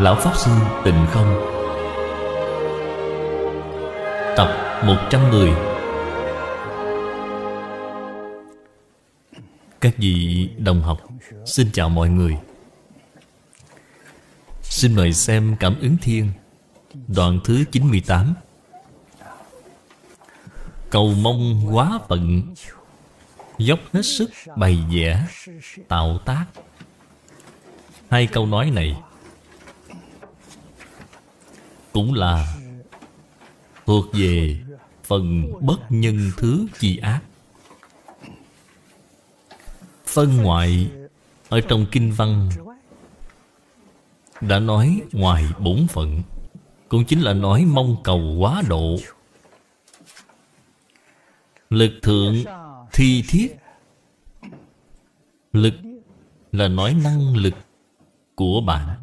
Lão Pháp Sư Tịnh Không Tập 110 Các vị đồng học Xin chào mọi người Xin mời xem Cảm ứng Thiên Đoạn thứ 98 Cầu mong quá phận Dốc hết sức bày vẽ Tạo tác Hai câu nói này cũng là thuộc về phần bất nhân thứ chi ác phân ngoại ở trong kinh văn đã nói ngoài bổn phận cũng chính là nói mong cầu quá độ lực thượng thi thiết lực là nói năng lực của bạn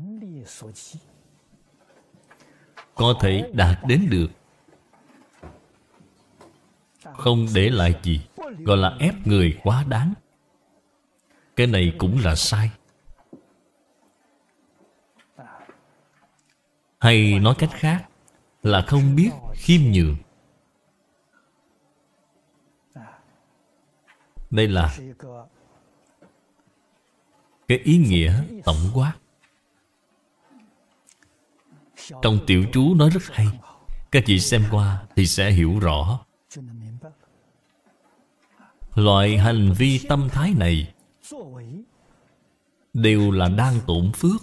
có thể đạt đến được không để lại gì gọi là ép người quá đáng cái này cũng là sai hay nói cách khác là không biết khiêm nhường đây là cái ý nghĩa tổng quát trong tiểu chú nói rất hay Các vị xem qua thì sẽ hiểu rõ Loại hành vi tâm thái này Đều là đang tổn phước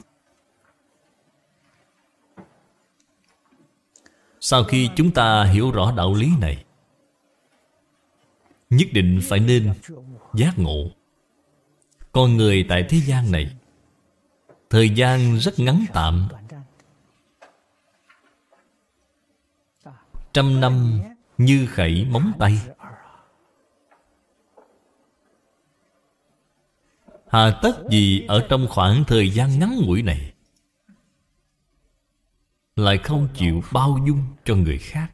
Sau khi chúng ta hiểu rõ đạo lý này Nhất định phải nên giác ngộ Con người tại thế gian này Thời gian rất ngắn tạm trăm năm như khẩy móng tay Hà tất gì ở trong khoảng thời gian ngắn ngủi này Lại không chịu bao dung cho người khác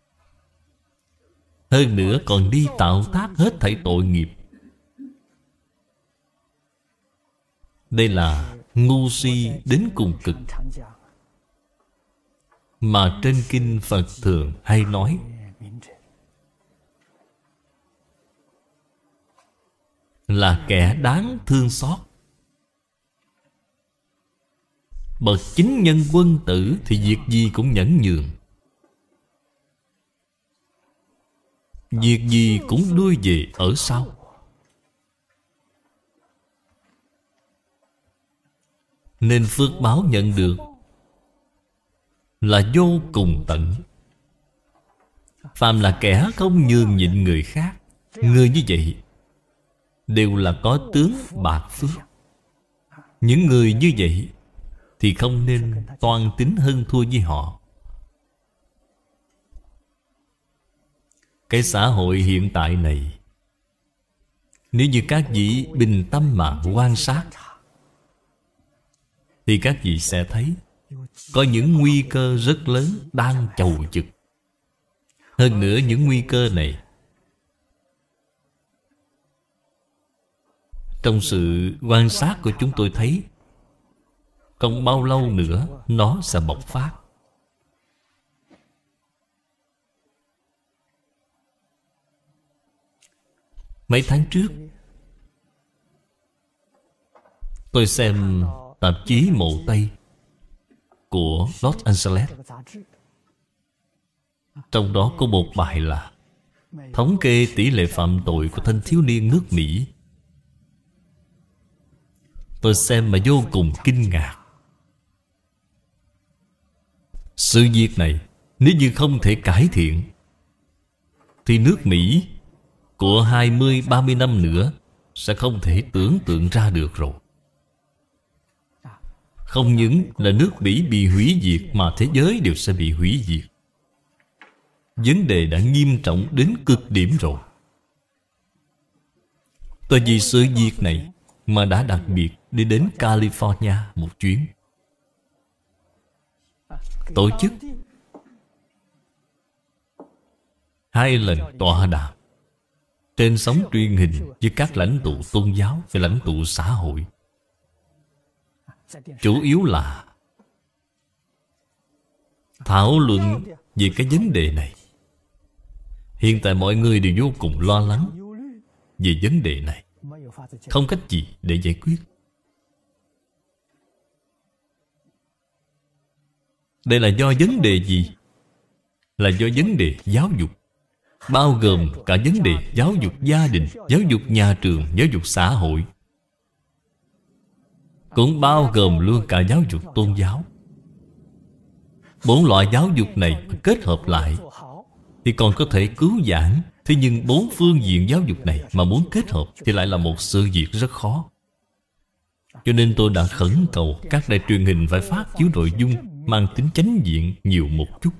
Hơn nữa còn đi tạo tác hết thảy tội nghiệp Đây là ngu si đến cùng cực mà trên kinh Phật thường hay nói Là kẻ đáng thương xót Bậc chính nhân quân tử Thì việc gì cũng nhẫn nhường Việc gì cũng lui về ở sau Nên phước báo nhận được là vô cùng tận Phàm là kẻ không nhường nhịn người khác Người như vậy Đều là có tướng bạc phước Những người như vậy Thì không nên toan tính hơn thua với họ Cái xã hội hiện tại này Nếu như các vị bình tâm mà quan sát Thì các vị sẽ thấy có những nguy cơ rất lớn đang chầu trực. hơn nữa những nguy cơ này trong sự quan sát của chúng tôi thấy không bao lâu nữa nó sẽ bộc phát mấy tháng trước tôi xem tạp chí mộ tây của Los Angeles. Trong đó có một bài là Thống kê tỷ lệ phạm tội của thanh thiếu niên nước Mỹ Tôi xem mà vô cùng kinh ngạc Sự việc này Nếu như không thể cải thiện Thì nước Mỹ Của 20-30 năm nữa Sẽ không thể tưởng tượng ra được rồi không những là nước Mỹ bị hủy diệt Mà thế giới đều sẽ bị hủy diệt Vấn đề đã nghiêm trọng đến cực điểm rồi Tôi vì sự việc này Mà đã đặc biệt đi đến California một chuyến Tổ chức Hai lần tòa đàm Trên sóng truyền hình với các lãnh tụ tôn giáo Và lãnh tụ xã hội chủ yếu là thảo luận về cái vấn đề này hiện tại mọi người đều vô cùng lo lắng về vấn đề này không cách gì để giải quyết đây là do vấn đề gì là do vấn đề giáo dục bao gồm cả vấn đề giáo dục gia đình giáo dục nhà trường giáo dục xã hội cũng bao gồm luôn cả giáo dục tôn giáo Bốn loại giáo dục này kết hợp lại Thì còn có thể cứu giảng Thế nhưng bốn phương diện giáo dục này Mà muốn kết hợp thì lại là một sự việc rất khó Cho nên tôi đã khẩn cầu Các đài truyền hình phải phát chiếu nội dung Mang tính chánh diện nhiều một chút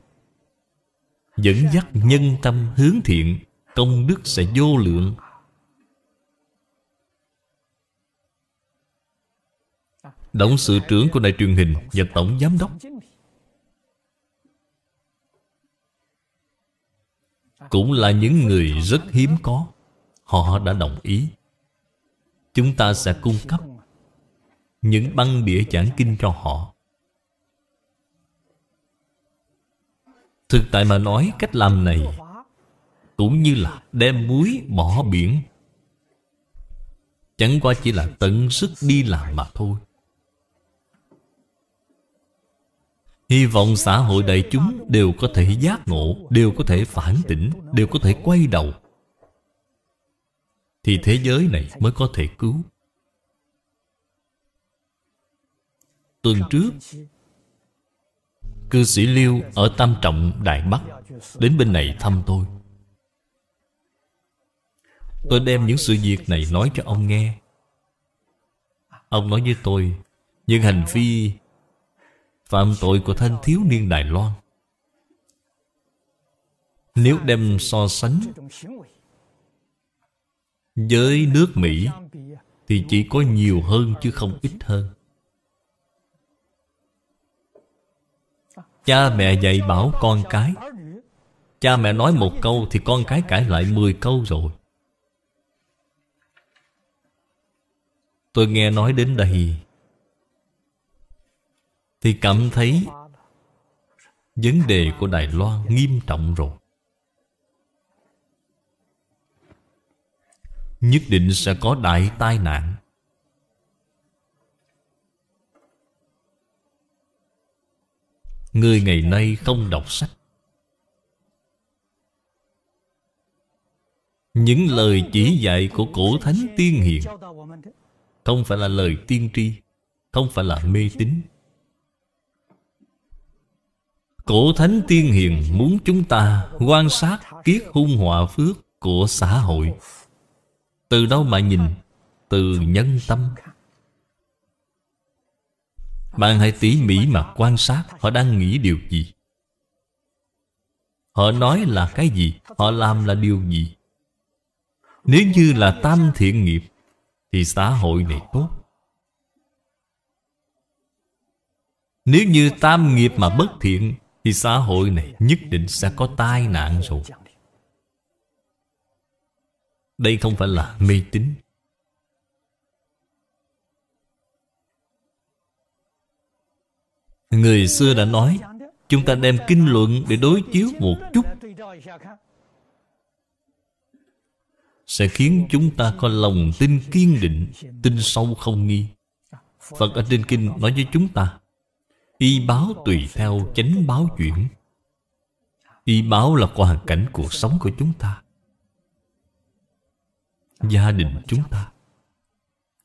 Dẫn dắt nhân tâm hướng thiện Công đức sẽ vô lượng đồng sự trưởng của đài truyền hình Và tổng giám đốc Cũng là những người rất hiếm có Họ đã đồng ý Chúng ta sẽ cung cấp Những băng đĩa giảng kinh cho họ Thực tại mà nói cách làm này Cũng như là đem muối bỏ biển Chẳng qua chỉ là tận sức đi làm mà thôi Hy vọng xã hội đại chúng đều có thể giác ngộ Đều có thể phản tỉnh Đều có thể quay đầu Thì thế giới này mới có thể cứu Tuần trước Cư sĩ Liêu ở Tam Trọng Đại Bắc Đến bên này thăm tôi Tôi đem những sự việc này nói cho ông nghe Ông nói với tôi Những hành vi Phạm tội của thanh thiếu niên Đài Loan Nếu đem so sánh Với nước Mỹ Thì chỉ có nhiều hơn chứ không ít hơn Cha mẹ dạy bảo con cái Cha mẹ nói một câu Thì con cái cãi lại mười câu rồi Tôi nghe nói đến đây thì cảm thấy Vấn đề của Đài Loan nghiêm trọng rồi Nhất định sẽ có đại tai nạn Người ngày nay không đọc sách Những lời chỉ dạy của cổ thánh tiên hiền Không phải là lời tiên tri Không phải là mê tín Cổ thánh tiên hiền muốn chúng ta quan sát kiết hung họa phước của xã hội Từ đâu mà nhìn? Từ nhân tâm Bạn hãy tỉ mỉ mà quan sát họ đang nghĩ điều gì Họ nói là cái gì? Họ làm là điều gì? Nếu như là tam thiện nghiệp Thì xã hội này tốt Nếu như tam nghiệp mà bất thiện thì xã hội này nhất định sẽ có tai nạn rồi Đây không phải là mê tín Người xưa đã nói Chúng ta đem kinh luận để đối chiếu một chút Sẽ khiến chúng ta có lòng tin kiên định Tin sâu không nghi Phật ở trên kinh nói với chúng ta y báo tùy theo chánh báo chuyển y báo là hoàn cảnh cuộc sống của chúng ta gia đình chúng ta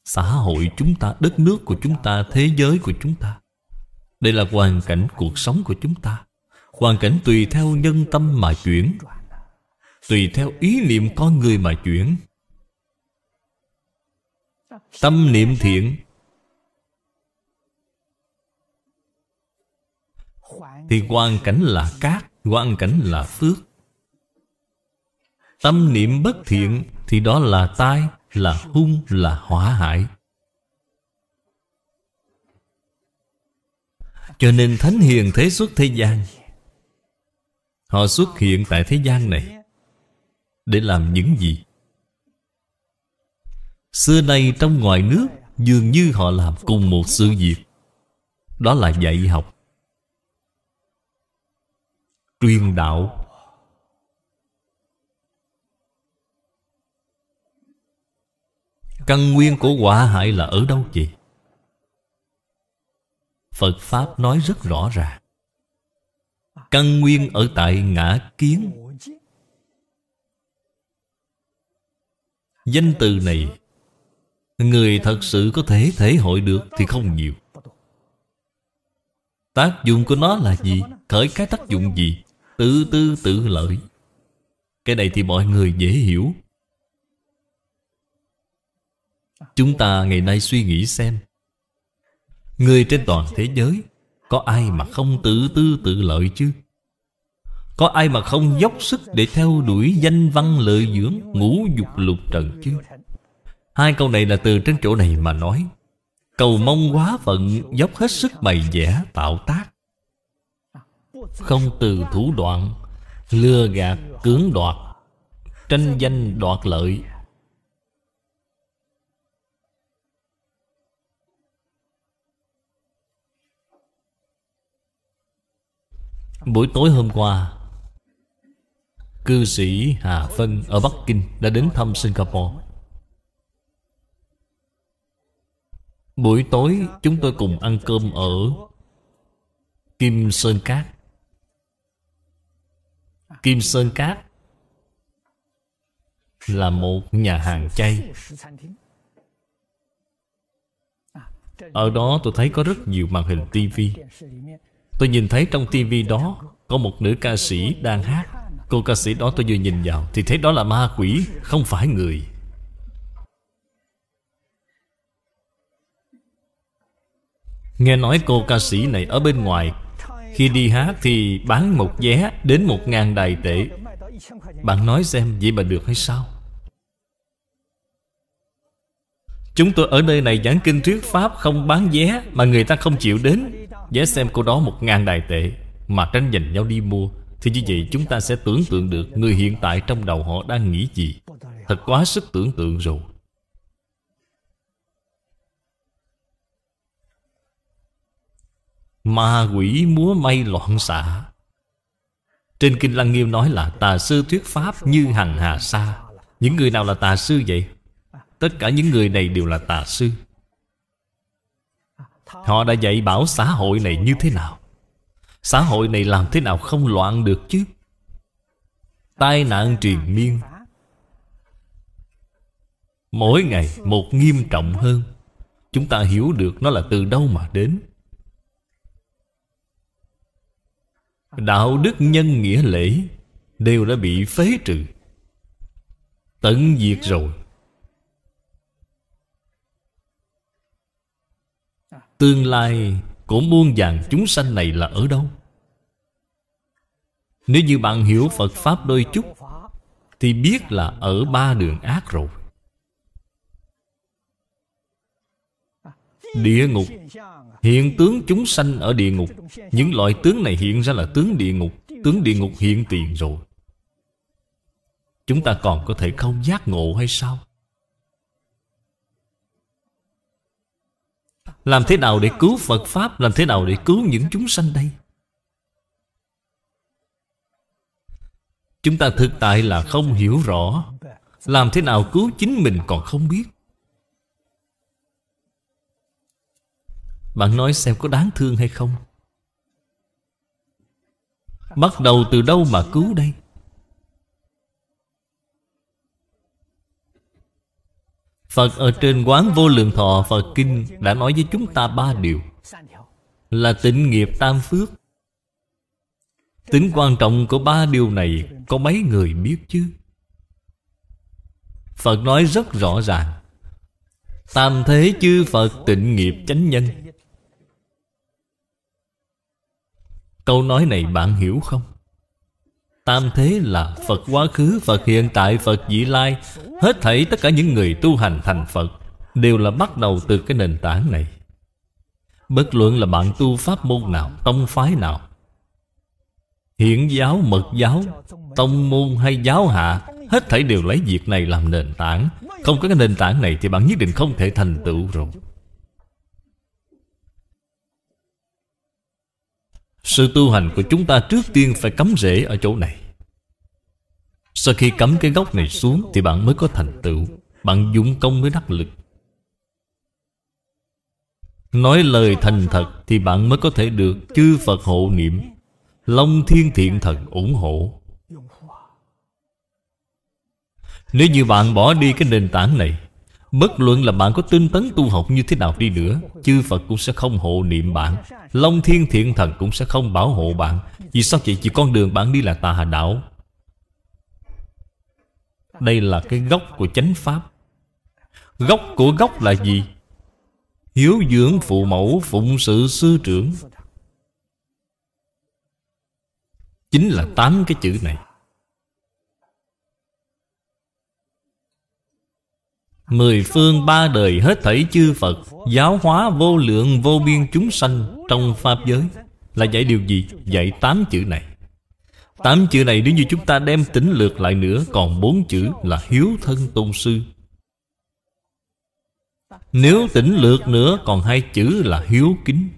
xã hội chúng ta đất nước của chúng ta thế giới của chúng ta đây là hoàn cảnh cuộc sống của chúng ta hoàn cảnh tùy theo nhân tâm mà chuyển tùy theo ý niệm con người mà chuyển tâm niệm thiện Thì quan cảnh là cát quan cảnh là phước Tâm niệm bất thiện Thì đó là tai Là hung, là hỏa hại Cho nên thánh hiền thế xuất thế gian Họ xuất hiện tại thế gian này Để làm những gì? Xưa nay trong ngoài nước Dường như họ làm cùng một sự việc Đó là dạy học truyền đạo căn nguyên của quả hại là ở đâu vậy phật pháp nói rất rõ ràng căn nguyên ở tại ngã kiến danh từ này người thật sự có thể thể hội được thì không nhiều tác dụng của nó là gì khởi cái tác dụng gì Tự tư tự lợi Cái này thì mọi người dễ hiểu Chúng ta ngày nay suy nghĩ xem Người trên toàn thế giới Có ai mà không tự tư tự lợi chứ Có ai mà không dốc sức để theo đuổi danh văn lợi dưỡng Ngũ dục lục trần chứ Hai câu này là từ trên chỗ này mà nói Cầu mong quá phận dốc hết sức bày vẽ tạo tác không từ thủ đoạn Lừa gạt cưỡng đoạt Tranh danh đoạt lợi Buổi tối hôm qua Cư sĩ Hà Phân ở Bắc Kinh đã đến thăm Singapore Buổi tối chúng tôi cùng ăn cơm ở Kim Sơn Cát Kim Sơn Cát là một nhà hàng chay Ở đó tôi thấy có rất nhiều màn hình tivi Tôi nhìn thấy trong tivi đó Có một nữ ca sĩ đang hát Cô ca sĩ đó tôi vừa nhìn vào Thì thấy đó là ma quỷ Không phải người Nghe nói cô ca sĩ này ở bên ngoài khi đi hát thì bán một vé đến một ngàn đài tệ Bạn nói xem vậy mà được hay sao? Chúng tôi ở nơi này giảng kinh thuyết Pháp không bán vé Mà người ta không chịu đến Vé xem cô đó một ngàn đài tệ Mà tranh giành nhau đi mua Thì như vậy chúng ta sẽ tưởng tượng được Người hiện tại trong đầu họ đang nghĩ gì Thật quá sức tưởng tượng rồi Ma quỷ múa may loạn xạ Trên Kinh Lăng Nghiêm nói là Tà sư thuyết pháp như hằng hà sa Những người nào là tà sư vậy? Tất cả những người này đều là tà sư Họ đã dạy bảo xã hội này như thế nào? Xã hội này làm thế nào không loạn được chứ? Tai nạn truyền miên Mỗi ngày một nghiêm trọng hơn Chúng ta hiểu được nó là từ đâu mà đến đạo đức nhân nghĩa lễ đều đã bị phế trừ tận diệt rồi tương lai của muôn vàng chúng sanh này là ở đâu nếu như bạn hiểu phật pháp đôi chút thì biết là ở ba đường ác rồi địa ngục Hiện tướng chúng sanh ở địa ngục Những loại tướng này hiện ra là tướng địa ngục Tướng địa ngục hiện tiền rồi Chúng ta còn có thể không giác ngộ hay sao? Làm thế nào để cứu Phật Pháp Làm thế nào để cứu những chúng sanh đây Chúng ta thực tại là không hiểu rõ Làm thế nào cứu chính mình còn không biết Bạn nói xem có đáng thương hay không Bắt đầu từ đâu mà cứu đây Phật ở trên quán vô lượng thọ Phật Kinh Đã nói với chúng ta ba điều Là tịnh nghiệp tam phước Tính quan trọng của ba điều này Có mấy người biết chứ Phật nói rất rõ ràng Tam thế chư Phật tịnh nghiệp chánh nhân Câu nói này bạn hiểu không? Tam thế là Phật quá khứ, Phật hiện tại, Phật vị lai Hết thảy tất cả những người tu hành thành Phật Đều là bắt đầu từ cái nền tảng này Bất luận là bạn tu pháp môn nào, tông phái nào Hiển giáo, mật giáo, tông môn hay giáo hạ Hết thảy đều lấy việc này làm nền tảng Không có cái nền tảng này thì bạn nhất định không thể thành tựu rồi Sự tu hành của chúng ta trước tiên phải cắm rễ ở chỗ này Sau khi cắm cái gốc này xuống Thì bạn mới có thành tựu Bạn dũng công mới đắc lực Nói lời thành thật Thì bạn mới có thể được chư Phật hộ niệm Long thiên thiện thần ủng hộ Nếu như bạn bỏ đi cái nền tảng này Bất luận là bạn có tinh tấn tu học như thế nào đi nữa Chư Phật cũng sẽ không hộ niệm bạn Long thiên thiện thần cũng sẽ không bảo hộ bạn Vì sao vậy? Chỉ con đường bạn đi là tà hà đạo Đây là cái gốc của chánh pháp Gốc của gốc là gì? Hiếu dưỡng phụ mẫu phụng sự sư trưởng Chính là tám cái chữ này Mười phương ba đời hết thảy chư Phật Giáo hóa vô lượng vô biên chúng sanh Trong Pháp giới Là dạy điều gì? Dạy tám chữ này Tám chữ này nếu như chúng ta đem tính lược lại nữa Còn bốn chữ là hiếu thân tôn sư Nếu tỉnh lược nữa còn hai chữ là hiếu kính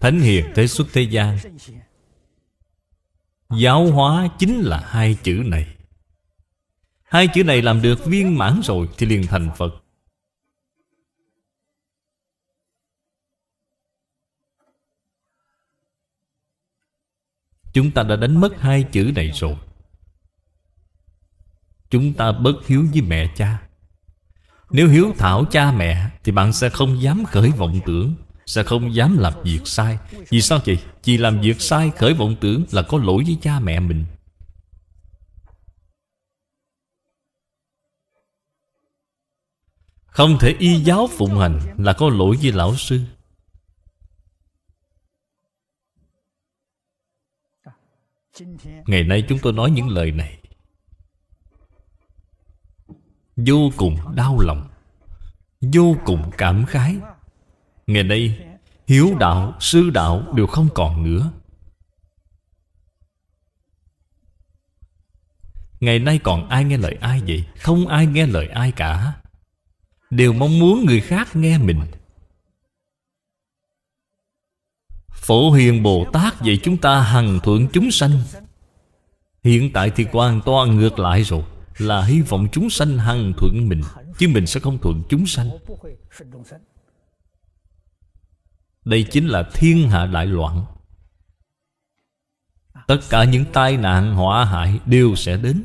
Thánh hiền thế xuất thế gian Giáo hóa chính là hai chữ này Hai chữ này làm được viên mãn rồi Thì liền thành Phật Chúng ta đã đánh mất hai chữ này rồi Chúng ta bất hiếu với mẹ cha Nếu hiếu thảo cha mẹ Thì bạn sẽ không dám khởi vọng tưởng sẽ không dám làm việc sai Vì sao vậy? Vì làm việc sai khởi vọng tưởng là có lỗi với cha mẹ mình Không thể y giáo phụng hành là có lỗi với lão sư Ngày nay chúng tôi nói những lời này Vô cùng đau lòng Vô cùng cảm khái Ngày nay Hiếu đạo, sư đạo đều không còn nữa Ngày nay còn ai nghe lời ai vậy? Không ai nghe lời ai cả Đều mong muốn người khác nghe mình Phổ Hiền Bồ Tát dạy chúng ta hằng thuận chúng sanh Hiện tại thì hoàn toàn ngược lại rồi Là hy vọng chúng sanh hằng thuận mình Chứ mình sẽ không thuận chúng sanh đây chính là thiên hạ đại loạn Tất cả những tai nạn hỏa hại đều sẽ đến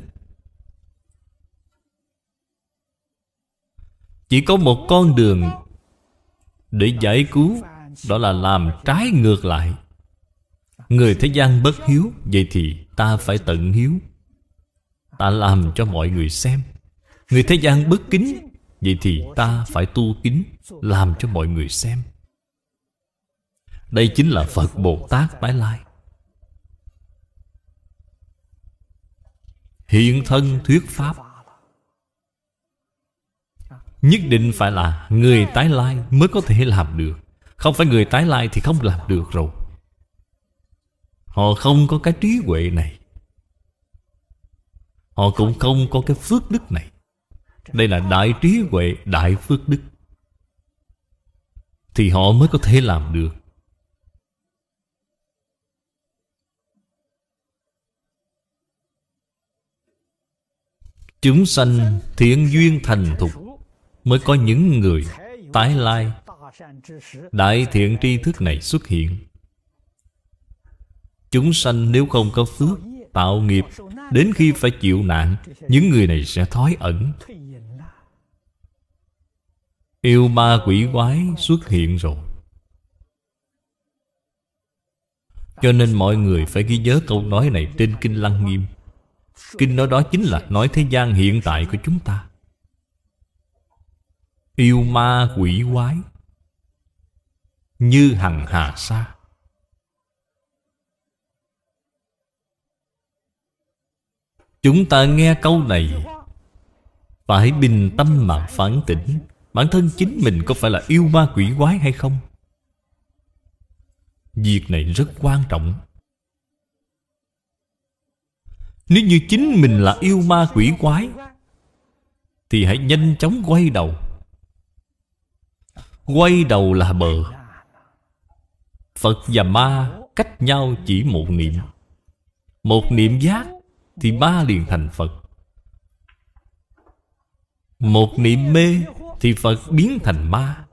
Chỉ có một con đường Để giải cứu Đó là làm trái ngược lại Người thế gian bất hiếu Vậy thì ta phải tận hiếu Ta làm cho mọi người xem Người thế gian bất kính Vậy thì ta phải tu kính Làm cho mọi người xem đây chính là Phật Bồ Tát Tái Lai Hiện thân thuyết Pháp Nhất định phải là người tái lai mới có thể làm được Không phải người tái lai thì không làm được rồi Họ không có cái trí huệ này Họ cũng không có cái phước đức này Đây là đại trí huệ, đại phước đức Thì họ mới có thể làm được Chúng sanh thiện duyên thành thục Mới có những người tái lai Đại thiện tri thức này xuất hiện Chúng sanh nếu không có phước Tạo nghiệp Đến khi phải chịu nạn Những người này sẽ thói ẩn Yêu ma quỷ quái xuất hiện rồi Cho nên mọi người phải ghi nhớ câu nói này trên Kinh Lăng Nghiêm Kinh nói đó chính là nói thế gian hiện tại của chúng ta Yêu ma quỷ quái Như hằng hà sa Chúng ta nghe câu này Phải bình tâm mà phản tỉnh Bản thân chính mình có phải là yêu ma quỷ quái hay không? Việc này rất quan trọng nếu như chính mình là yêu ma quỷ quái Thì hãy nhanh chóng quay đầu Quay đầu là bờ Phật và ma cách nhau chỉ một niệm Một niệm giác Thì ma liền thành Phật Một niệm mê Thì Phật biến thành ma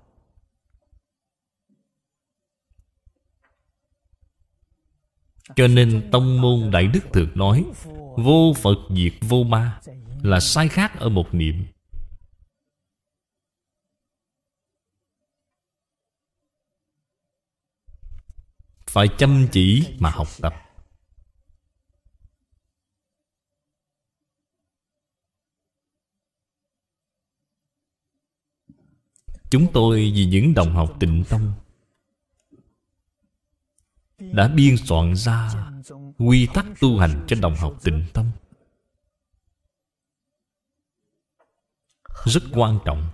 Cho nên Tông Môn Đại Đức thường nói Vô Phật diệt vô ma Là sai khác ở một niệm Phải chăm chỉ mà học tập Chúng tôi vì những đồng học tịnh tông đã biên soạn ra quy tắc tu hành cho đồng học tịnh tâm rất quan trọng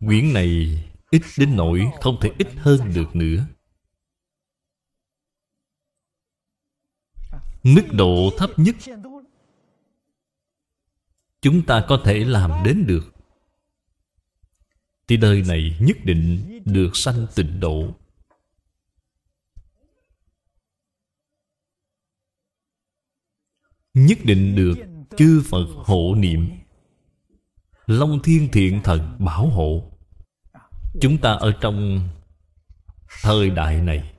quyển này ít đến nỗi không thể ít hơn được nữa mức độ thấp nhất chúng ta có thể làm đến được thì đời này nhất định được sanh tịnh độ nhất định được chư phật hộ niệm long thiên thiện thần bảo hộ chúng ta ở trong thời đại này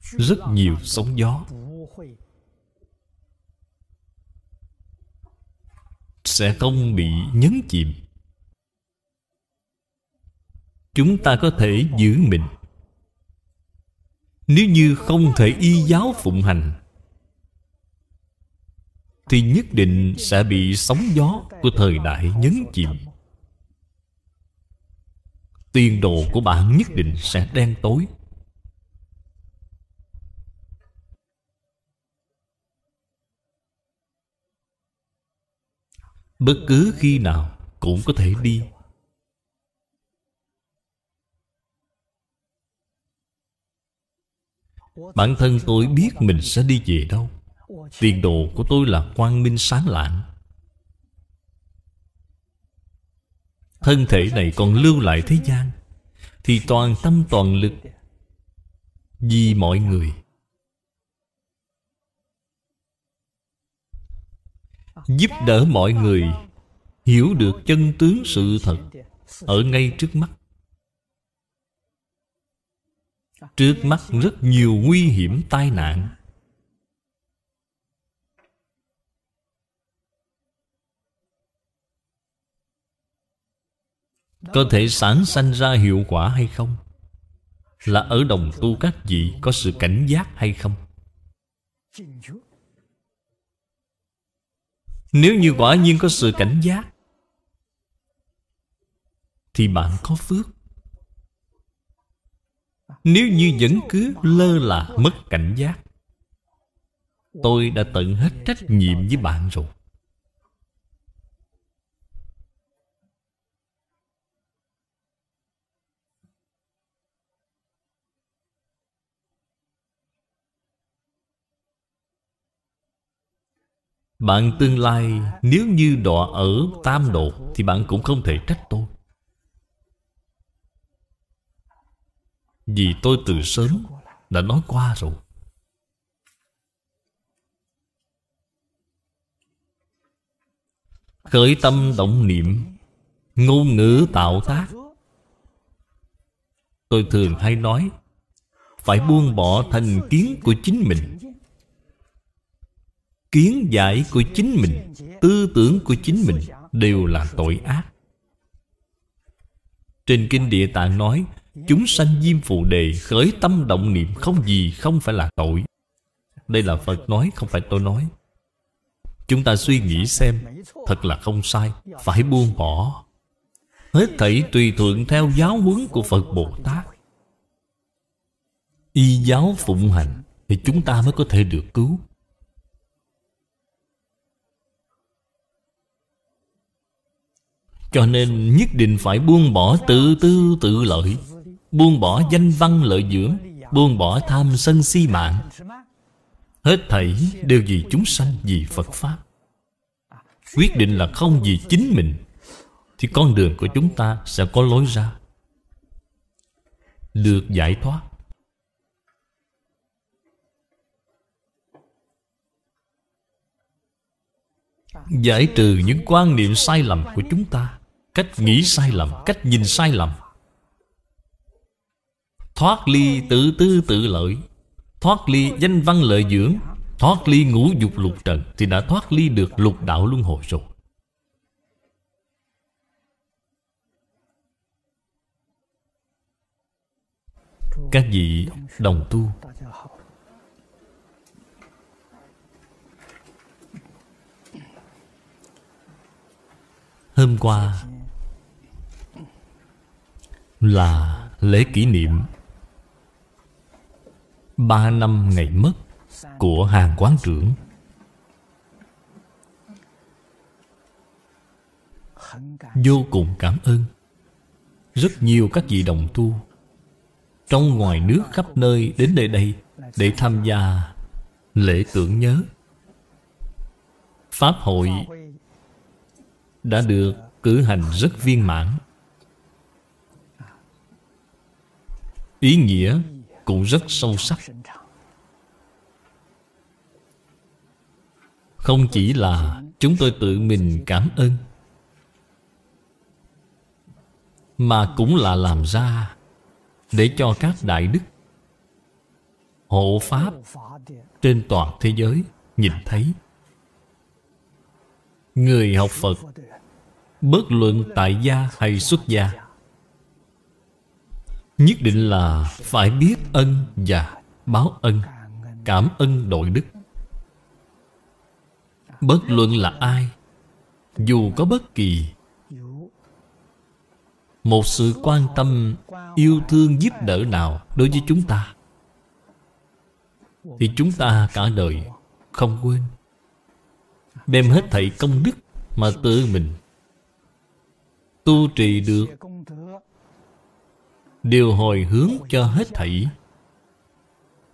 rất nhiều sóng gió sẽ không bị nhấn chìm chúng ta có thể giữ mình nếu như không thể y giáo phụng hành thì nhất định sẽ bị sóng gió của thời đại nhấn chìm tiền đồ của bạn nhất định sẽ đen tối bất cứ khi nào cũng có thể đi Bản thân tôi biết mình sẽ đi về đâu Tiền đồ của tôi là quang minh sáng lạn, Thân thể này còn lưu lại thế gian Thì toàn tâm toàn lực Vì mọi người Giúp đỡ mọi người Hiểu được chân tướng sự thật Ở ngay trước mắt trước mắt rất nhiều nguy hiểm tai nạn có thể sản sanh ra hiệu quả hay không là ở đồng tu các vị có sự cảnh giác hay không nếu như quả nhiên có sự cảnh giác thì bạn có phước nếu như vẫn cứ lơ là mất cảnh giác Tôi đã tận hết trách nhiệm với bạn rồi Bạn tương lai nếu như đọa ở tam độ Thì bạn cũng không thể trách tôi Vì tôi từ sớm đã nói qua rồi Khởi tâm động niệm Ngôn ngữ tạo tác Tôi thường hay nói Phải buông bỏ thành kiến của chính mình Kiến giải của chính mình Tư tưởng của chính mình Đều là tội ác Trên kinh địa tạng nói Chúng sanh diêm phù đề khởi tâm động niệm không gì không phải là tội Đây là Phật nói không phải tôi nói Chúng ta suy nghĩ xem Thật là không sai Phải buông bỏ Hết thảy tùy thuận theo giáo huấn của Phật Bồ Tát Y giáo phụng hành Thì chúng ta mới có thể được cứu Cho nên nhất định phải buông bỏ tự tư tự lợi Buông bỏ danh văn lợi dưỡng Buông bỏ tham sân si mạng Hết thảy đều vì chúng sanh Vì Phật Pháp Quyết định là không vì chính mình Thì con đường của chúng ta Sẽ có lối ra Được giải thoát Giải trừ những quan niệm sai lầm của chúng ta Cách nghĩ sai lầm Cách nhìn sai lầm Thoát ly tự tư tự lợi Thoát ly danh văn lợi dưỡng Thoát ly ngũ dục lục trần Thì đã thoát ly được lục đạo luân hồi rồi Các vị đồng tu Hôm qua Là lễ kỷ niệm ba năm ngày mất của hàng quán trưởng vô cùng cảm ơn rất nhiều các vị đồng tu trong ngoài nước khắp nơi đến nơi đây để tham gia lễ tưởng nhớ pháp hội đã được cử hành rất viên mãn ý nghĩa cũng rất sâu sắc không chỉ là chúng tôi tự mình cảm ơn mà cũng là làm ra để cho các đại đức hộ pháp trên toàn thế giới nhìn thấy người học phật bất luận tại gia hay xuất gia Nhất định là phải biết ân và báo ân Cảm ơn đội đức Bất luận là ai Dù có bất kỳ Một sự quan tâm Yêu thương giúp đỡ nào Đối với chúng ta Thì chúng ta cả đời Không quên Đem hết thảy công đức Mà tự mình Tu trì được đều hồi hướng cho hết thảy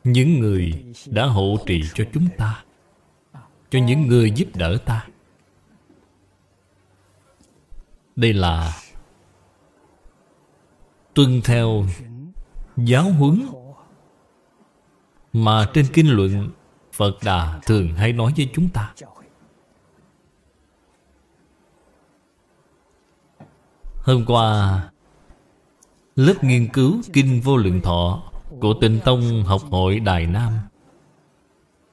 những người đã hộ trì cho chúng ta cho những người giúp đỡ ta đây là tuân theo giáo huấn mà trên kinh luận phật đà thường hay nói với chúng ta hôm qua Lớp nghiên cứu Kinh Vô Lượng Thọ Của tịnh Tông Học hội Đài Nam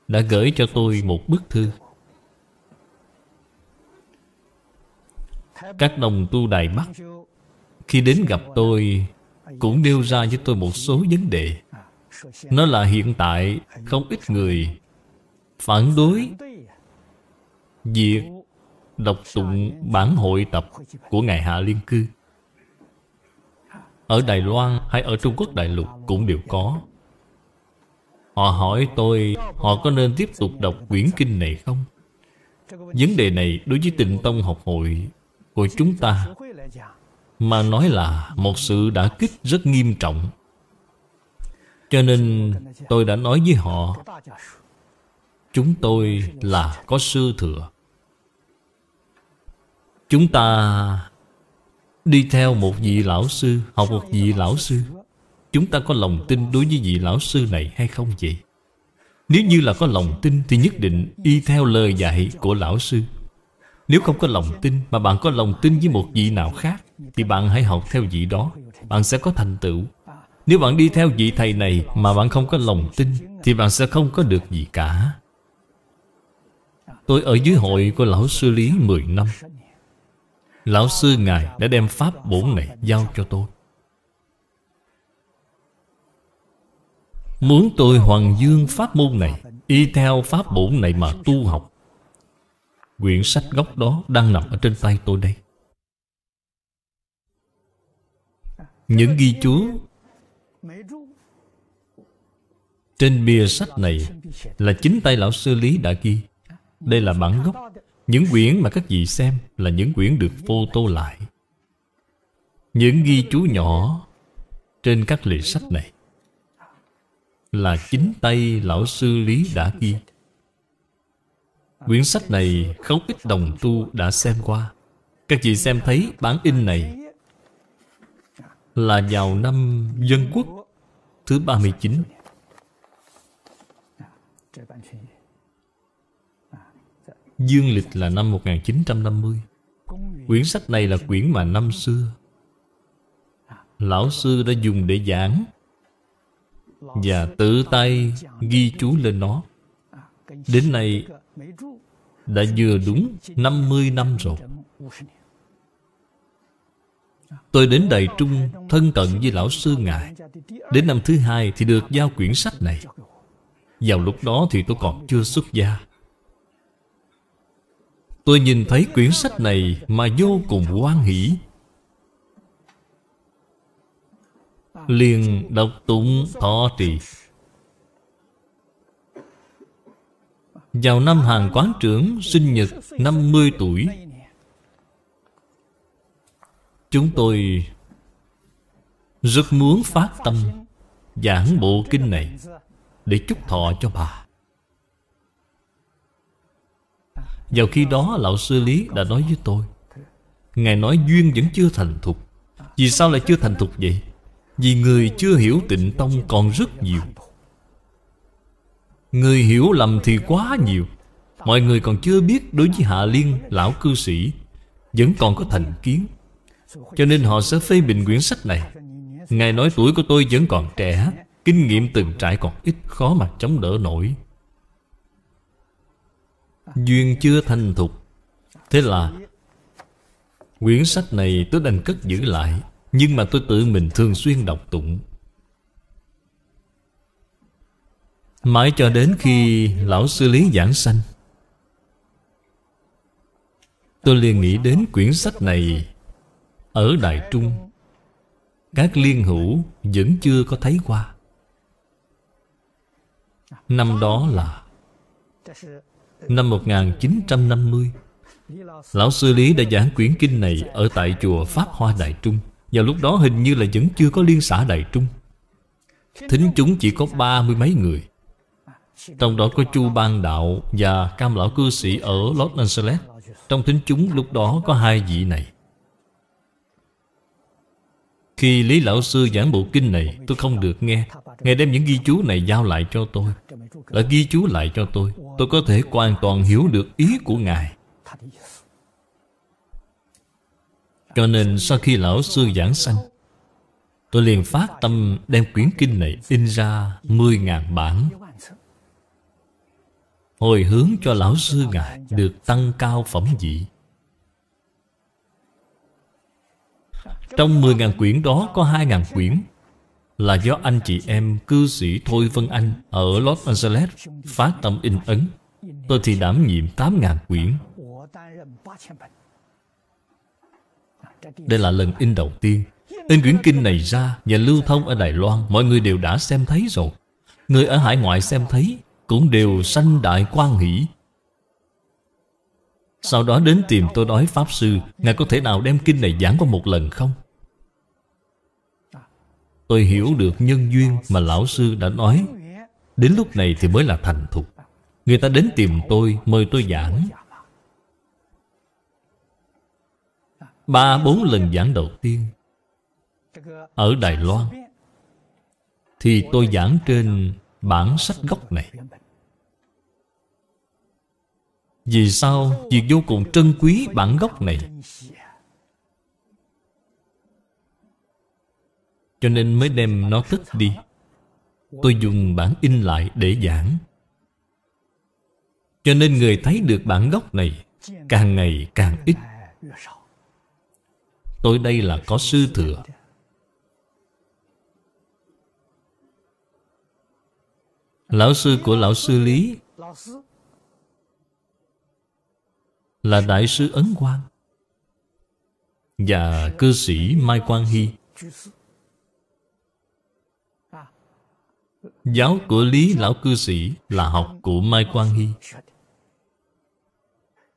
Đã gửi cho tôi một bức thư Các đồng tu Đài Bắc Khi đến gặp tôi Cũng nêu ra với tôi một số vấn đề Nó là hiện tại Không ít người Phản đối Việc Đọc tụng bản hội tập Của Ngài Hạ Liên Cư ở Đài Loan hay ở Trung Quốc đại lục cũng đều có Họ hỏi tôi Họ có nên tiếp tục đọc quyển kinh này không? Vấn đề này đối với tịnh tông học hội Của chúng ta Mà nói là một sự đã kích rất nghiêm trọng Cho nên tôi đã nói với họ Chúng tôi là có sư thừa Chúng ta Đi theo một vị lão sư Học một vị lão sư Chúng ta có lòng tin đối với vị lão sư này hay không vậy? Nếu như là có lòng tin Thì nhất định y theo lời dạy của lão sư Nếu không có lòng tin Mà bạn có lòng tin với một vị nào khác Thì bạn hãy học theo vị đó Bạn sẽ có thành tựu Nếu bạn đi theo vị thầy này Mà bạn không có lòng tin Thì bạn sẽ không có được gì cả Tôi ở dưới hội của lão sư Lý 10 năm Lão sư Ngài đã đem pháp bổn này giao cho tôi Muốn tôi hoàng dương pháp môn này Y theo pháp bổn này mà tu học Quyển sách gốc đó đang nằm ở trên tay tôi đây Những ghi chú Trên bìa sách này Là chính tay lão sư Lý đã ghi Đây là bản gốc những quyển mà các vị xem là những quyển được photo lại Những ghi chú nhỏ trên các lịch sách này Là chính tay lão sư Lý đã ghi Quyển sách này khấu kích đồng tu đã xem qua Các vị xem thấy bản in này Là vào năm dân quốc thứ 39 Dương lịch là năm 1950 Quyển sách này là quyển mà năm xưa Lão sư đã dùng để giảng Và tự tay ghi chú lên nó Đến nay đã vừa đúng 50 năm rồi Tôi đến Đài Trung thân cận với lão sư ngài Đến năm thứ hai thì được giao quyển sách này Vào lúc đó thì tôi còn chưa xuất gia Tôi nhìn thấy quyển sách này mà vô cùng hoan hỷ liền đọc tụng thọ trì Vào năm hàng quán trưởng sinh nhật 50 tuổi Chúng tôi rất muốn phát tâm giảng bộ kinh này Để chúc thọ cho bà Vào khi đó Lão Sư Lý đã nói với tôi Ngài nói duyên vẫn chưa thành thục Vì sao lại chưa thành thục vậy? Vì người chưa hiểu tịnh tông còn rất nhiều Người hiểu lầm thì quá nhiều Mọi người còn chưa biết đối với Hạ Liên Lão cư sĩ Vẫn còn có thành kiến Cho nên họ sẽ phê bình quyển sách này Ngài nói tuổi của tôi vẫn còn trẻ Kinh nghiệm từng trải còn ít Khó mà chống đỡ nổi Duyên chưa thành thục Thế là Quyển sách này tôi đành cất giữ lại Nhưng mà tôi tự mình thường xuyên đọc tụng Mãi cho đến khi Lão Sư Lý giảng sanh Tôi liền nghĩ đến quyển sách này Ở đại Trung Các liên hữu vẫn chưa có thấy qua Năm đó là Năm 1950 Lão sư Lý đã giảng quyển kinh này Ở tại chùa Pháp Hoa Đại Trung Và lúc đó hình như là vẫn chưa có liên xã Đại Trung Thính chúng chỉ có ba mươi mấy người Trong đó có Chu Ban Đạo Và Cam Lão Cư Sĩ ở Los Angeles Trong thính chúng lúc đó có hai vị này Khi Lý Lão Sư giảng bộ kinh này Tôi không được nghe Ngài đem những ghi chú này giao lại cho tôi Là ghi chú lại cho tôi Tôi có thể hoàn toàn hiểu được ý của Ngài Cho nên sau khi Lão Sư giảng sanh Tôi liền phát tâm đem quyển kinh này in ra 10.000 bản Hồi hướng cho Lão Sư Ngài được tăng cao phẩm vị Trong 10.000 quyển đó có 2.000 quyển là do anh chị em cư sĩ Thôi Vân Anh ở Los Angeles phá tâm in ấn. Tôi thì đảm nhiệm 8.000 quyển. Đây là lần in đầu tiên. In quyển kinh này ra và lưu thông ở Đài Loan mọi người đều đã xem thấy rồi. Người ở hải ngoại xem thấy cũng đều sanh đại quan hỷ. Sau đó đến tìm tôi nói Pháp Sư Ngài có thể nào đem kinh này giảng qua một lần không? Tôi hiểu được nhân duyên mà lão sư đã nói Đến lúc này thì mới là thành thục Người ta đến tìm tôi Mời tôi giảng Ba bốn lần giảng đầu tiên Ở Đài Loan Thì tôi giảng trên bản sách gốc này Vì sao việc vô cùng trân quý bản gốc này Cho nên mới đem nó cất đi Tôi dùng bản in lại để giảng Cho nên người thấy được bản gốc này Càng ngày càng ít Tôi đây là có sư thừa Lão sư của lão sư Lý Là đại sư Ấn Quang Và cư sĩ Mai Quang Hy Giáo của Lý Lão Cư Sĩ là học của Mai Quang Hy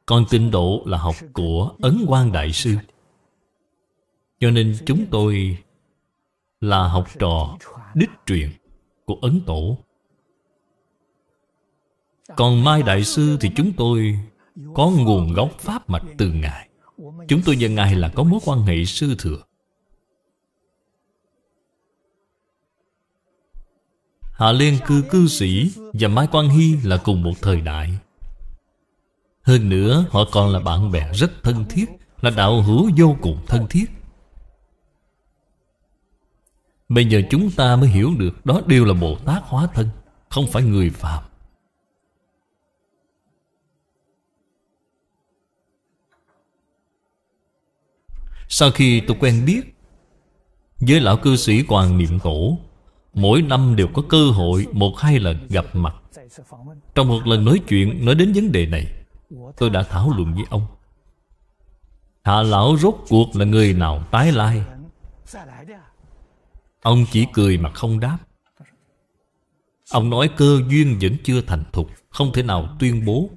Còn tịnh độ là học của Ấn Quang Đại Sư Cho nên chúng tôi là học trò đích truyền của Ấn Tổ Còn Mai Đại Sư thì chúng tôi có nguồn gốc Pháp mạch từ Ngài Chúng tôi và Ngài là có mối quan hệ sư thừa Hạ Liên cư cư sĩ và Mai Quang Hy là cùng một thời đại Hơn nữa họ còn là bạn bè rất thân thiết Là đạo hữu vô cùng thân thiết Bây giờ chúng ta mới hiểu được Đó đều là Bồ Tát hóa thân Không phải người phàm Sau khi tôi quen biết Với lão cư sĩ Quan Niệm Cổ Mỗi năm đều có cơ hội một hai lần gặp mặt Trong một lần nói chuyện nói đến vấn đề này Tôi đã thảo luận với ông Hạ lão rốt cuộc là người nào tái lai Ông chỉ cười mà không đáp Ông nói cơ duyên vẫn chưa thành thục Không thể nào tuyên bố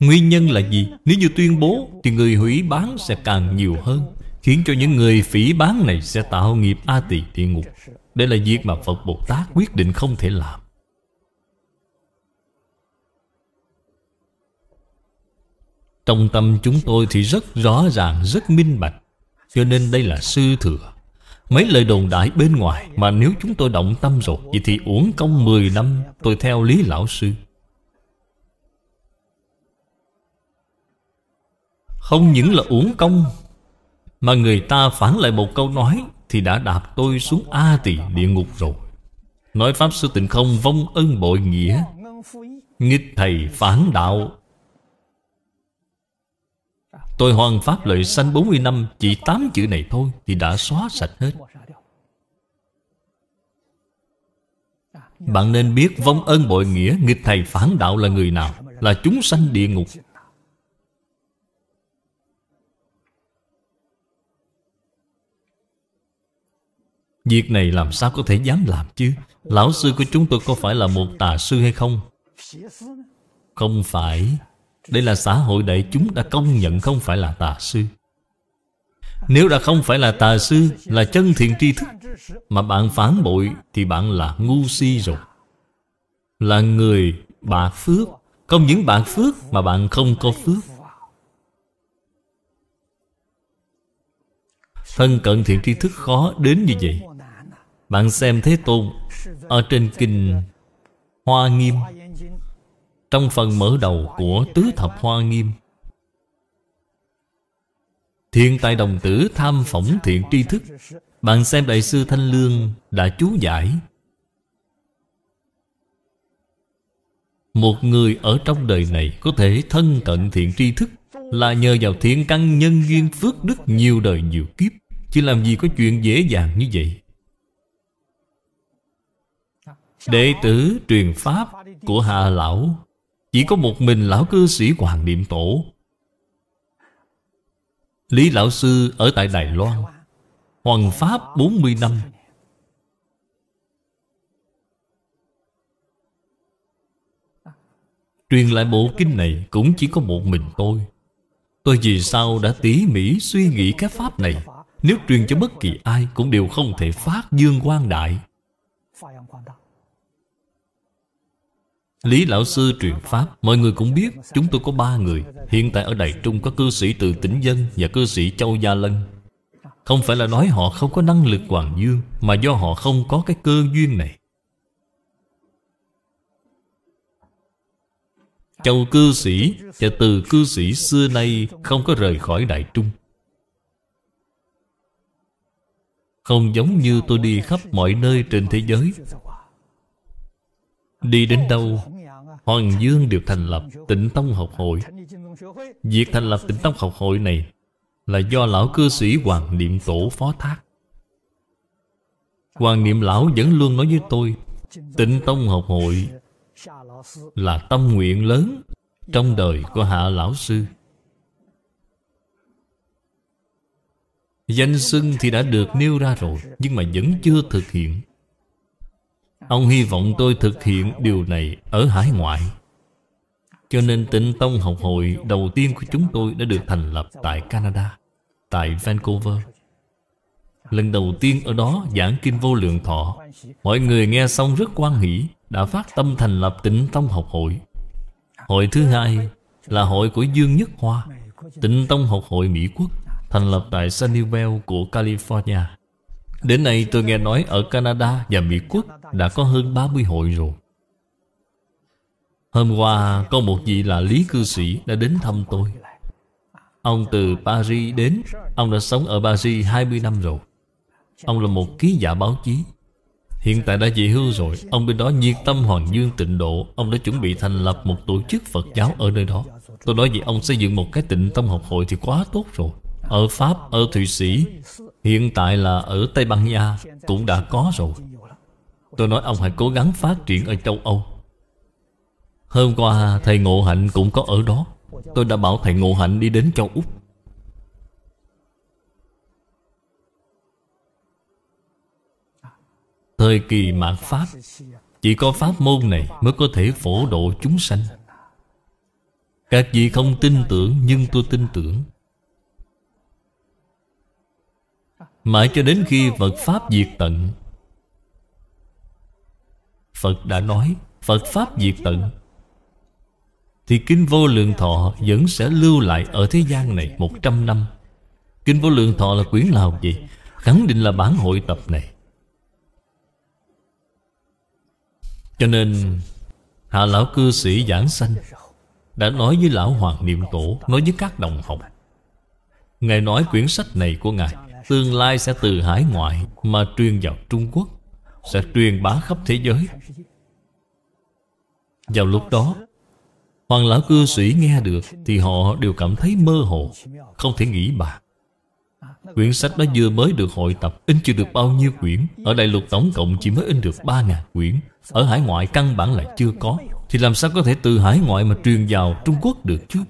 Nguyên nhân là gì? Nếu như tuyên bố Thì người hủy bán sẽ càng nhiều hơn Khiến cho những người phỉ bán này sẽ tạo nghiệp A tỳ địa ngục Đây là việc mà Phật Bồ Tát quyết định không thể làm Trong tâm chúng tôi thì rất rõ ràng, rất minh bạch Cho nên đây là sư thừa Mấy lời đồn đại bên ngoài Mà nếu chúng tôi động tâm rồi Vậy thì uổng công 10 năm tôi theo Lý Lão Sư Không những là uổng công mà người ta phản lại một câu nói Thì đã đạp tôi xuống A tỳ địa ngục rồi Nói Pháp Sư Tịnh Không vong ân bội nghĩa Nghịch thầy phản đạo Tôi hoàn pháp lợi sanh 40 năm Chỉ 8 chữ này thôi Thì đã xóa sạch hết Bạn nên biết vong ân bội nghĩa Nghịch thầy phản đạo là người nào Là chúng sanh địa ngục Việc này làm sao có thể dám làm chứ Lão sư của chúng tôi có phải là một tà sư hay không? Không phải Đây là xã hội đại chúng đã công nhận không phải là tà sư Nếu đã không phải là tà sư Là chân thiện tri thức Mà bạn phản bội Thì bạn là ngu si rồi Là người bạc phước Không những bạc phước Mà bạn không có phước Thân cận thiện tri thức khó đến như vậy bạn xem Thế Tôn Ở trên kinh Hoa Nghiêm Trong phần mở đầu của Tứ Thập Hoa Nghiêm thiện tài đồng tử tham phỏng thiện tri thức Bạn xem Đại sư Thanh Lương đã chú giải Một người ở trong đời này Có thể thân cận thiện tri thức Là nhờ vào thiện căn nhân duyên phước đức Nhiều đời nhiều kiếp Chứ làm gì có chuyện dễ dàng như vậy Đệ tử truyền pháp của Hạ Lão Chỉ có một mình Lão cư sĩ Hoàng Niệm Tổ Lý Lão Sư ở tại Đài Loan Hoàng Pháp 40 năm Truyền lại bộ kinh này cũng chỉ có một mình tôi Tôi vì sao đã tỉ mỉ suy nghĩ các pháp này Nếu truyền cho bất kỳ ai cũng đều không thể phát dương quang đại Lý Lão Sư truyền Pháp Mọi người cũng biết chúng tôi có ba người Hiện tại ở Đài Trung có cư sĩ từ tỉnh Dân Và cư sĩ Châu Gia Lân Không phải là nói họ không có năng lực hoàng dương Mà do họ không có cái cơ duyên này Châu cư sĩ và từ cư sĩ xưa nay Không có rời khỏi Đại Trung Không giống như tôi đi khắp mọi nơi trên thế giới Đi đến đâu Hoàng Dương đều thành lập tịnh tông học hội Việc thành lập tịnh tông học hội này Là do lão cư sĩ Hoàng Niệm Tổ phó thác Hoàng Niệm Lão vẫn luôn nói với tôi Tịnh tông học hội Là tâm nguyện lớn Trong đời của Hạ Lão Sư Danh xưng thì đã được nêu ra rồi Nhưng mà vẫn chưa thực hiện Ông hy vọng tôi thực hiện điều này ở hải ngoại Cho nên tịnh tông học hội đầu tiên của chúng tôi đã được thành lập tại Canada Tại Vancouver Lần đầu tiên ở đó giảng kinh vô lượng thọ Mọi người nghe xong rất quan hỷ Đã phát tâm thành lập tịnh tông học hội Hội thứ hai là hội của Dương Nhất Hoa Tịnh tông học hội Mỹ Quốc Thành lập tại Sunnyvale của California Đến nay tôi nghe nói ở Canada và Mỹ Quốc đã có hơn 30 hội rồi. Hôm qua có một vị là Lý Cư Sĩ đã đến thăm tôi. Ông từ Paris đến, ông đã sống ở Paris 20 năm rồi. Ông là một ký giả báo chí. Hiện tại đã về hưu rồi, ông bên đó nhiệt tâm hoàng dương tịnh độ, ông đã chuẩn bị thành lập một tổ chức Phật giáo ở nơi đó. Tôi nói vậy ông xây dựng một cái tịnh tâm học hội thì quá tốt rồi. Ở Pháp, ở Thụy Sĩ, Hiện tại là ở Tây Ban Nha Cũng đã có rồi Tôi nói ông hãy cố gắng phát triển ở châu Âu Hôm qua thầy Ngộ Hạnh cũng có ở đó Tôi đã bảo thầy Ngộ Hạnh đi đến châu Úc Thời kỳ mạng Pháp Chỉ có Pháp môn này mới có thể phổ độ chúng sanh Các vị không tin tưởng nhưng tôi tin tưởng Mãi cho đến khi Phật Pháp diệt tận Phật đã nói Phật Pháp diệt tận Thì Kinh Vô Lượng Thọ Vẫn sẽ lưu lại ở thế gian này 100 năm Kinh Vô Lượng Thọ là quyển nào vậy? Khẳng định là bản hội tập này Cho nên Hạ Lão Cư Sĩ Giảng Sanh Đã nói với Lão Hoàng Niệm Tổ Nói với các đồng học Ngài nói quyển sách này của Ngài tương lai sẽ từ hải ngoại mà truyền vào Trung Quốc sẽ truyền bá khắp thế giới vào lúc đó Hoàng lão cư sĩ nghe được Thì họ đều cảm thấy mơ hồ Không thể nghĩ bàn Quyển sách đó vừa mới được hội tập In chưa được bao nhiêu quyển Ở đại lục tổng cộng chỉ mới in được 3.000 quyển Ở hải ngoại căn bản lại chưa có Thì làm sao có thể từ hải ngoại mà truyền vào Trung Quốc được chứ